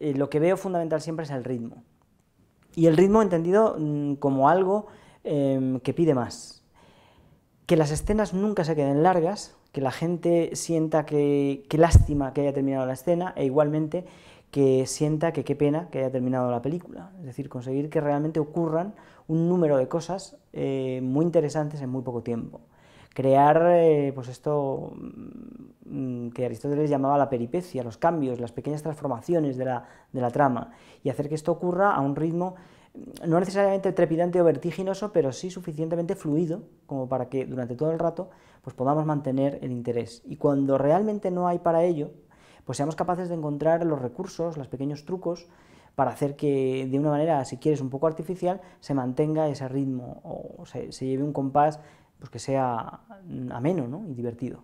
Eh, lo que veo fundamental siempre es el ritmo. Y el ritmo entendido mm, como algo em, que pide más. Que las escenas nunca se queden largas, que la gente sienta que, lástima que haya terminado la escena e igualmente que sienta que qué pena que haya terminado la película. Es decir, conseguir que realmente ocurran un número de cosas eh, muy interesantes en muy poco tiempo. Crear, eh, pues esto, Mm, que Aristóteles llamaba la peripecia, los cambios, las pequeñas transformaciones de la, trama, y hacer que esto ocurra a un ritmo mm, no necesariamente trepidante o vertiginoso, pero sí suficientemente fluido como para que durante todo el rato pues, podamos mantener el interés. Y cuando realmente no hay para ello, pues seamos capaces de encontrar los recursos, los pequeños trucos, para hacer que de una manera, si quieres, un poco artificial, se mantenga ese ritmo o se, lleve un compás pues, que sea mm, ameno y divertido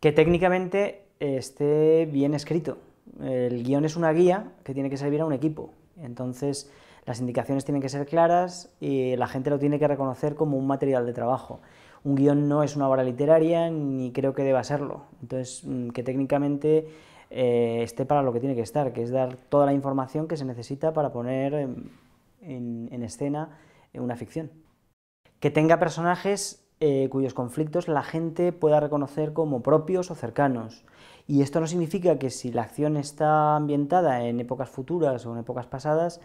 que técnicamente eh, esté bien escrito. El guión es una guía que tiene que servir a un equipo. Entonces, las indicaciones tienen que ser claras y la gente lo tiene que reconocer como un material de trabajo. Un guión no es una obra literaria ni creo que deba serlo. Entonces, mm, que técnicamente eh, esté para lo que tiene que estar, que es dar toda la información que se necesita para poner en escena una ficción. Que tenga personajes eh, cuyos conflictos la gente pueda reconocer como propios o cercanos. Y esto no significa que si la acción está ambientada en épocas futuras o en épocas pasadas,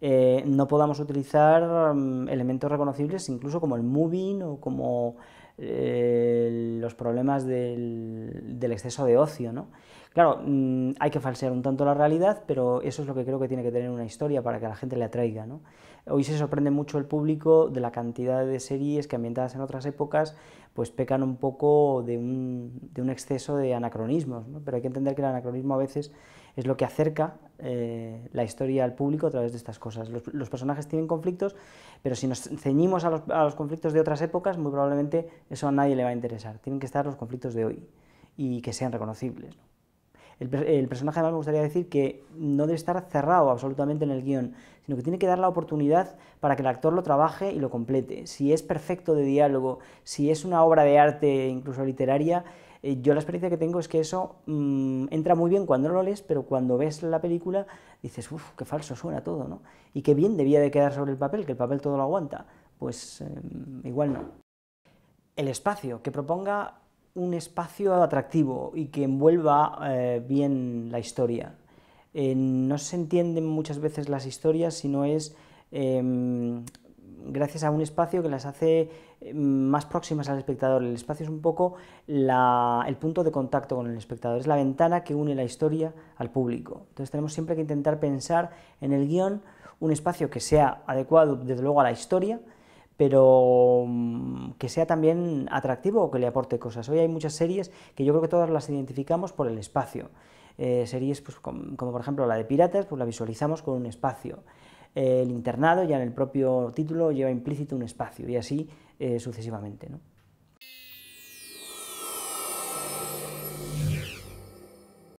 eh, no podamos utilizar mm, elementos reconocibles, incluso como el moving o como eh, problemas del, exceso de ocio. Claro, mm, hay que falsear un tanto la realidad, pero eso es lo que creo que tiene que tener una historia para que la gente le atraiga. Hoy se sorprende mucho el público de la cantidad de series que ambientadas en otras épocas pues pecan un poco de un, exceso de anacronismos, pero hay que entender que el anacronismo a veces es lo que acerca eh, la historia al público a través de estas cosas. Los, personajes tienen conflictos, pero si nos ceñimos a los, conflictos de otras épocas, muy probablemente eso a nadie le va a interesar. Tienen que estar los conflictos de hoy y que sean reconocibles. El, el, personaje además me gustaría decir que no debe estar cerrado absolutamente en el guión, sino que tiene que dar la oportunidad para que el actor lo trabaje y lo complete. Si es perfecto de diálogo, si es una obra de arte, incluso literaria, eh, yo la experiencia que tengo es que eso mm, entra muy bien cuando lo lees, pero cuando ves la película dices, uff, qué falso suena todo, ¿no? Y qué bien debía de quedar sobre el papel, que el papel todo lo aguanta. Pues em, igual no. El espacio, que proponga un espacio atractivo y que envuelva eh, bien la historia. Eh, no se entienden muchas veces las historias si no es em, gracias a un espacio que las hace eh, más próximas al espectador. El espacio es un poco el punto de contacto con el espectador, es la ventana que une la historia al público. Entonces tenemos siempre que intentar pensar en el guión un espacio que sea adecuado desde luego a la historia, pero mm, que sea también atractivo o que le aporte cosas. Hoy hay muchas series que yo creo que todas las identificamos por el espacio. Eh, series pues, como, como por ejemplo la de Piratas, pues la visualizamos con un espacio el internado, ya en el propio título lleva implícito un espacio y así eh, sucesivamente. ¿no?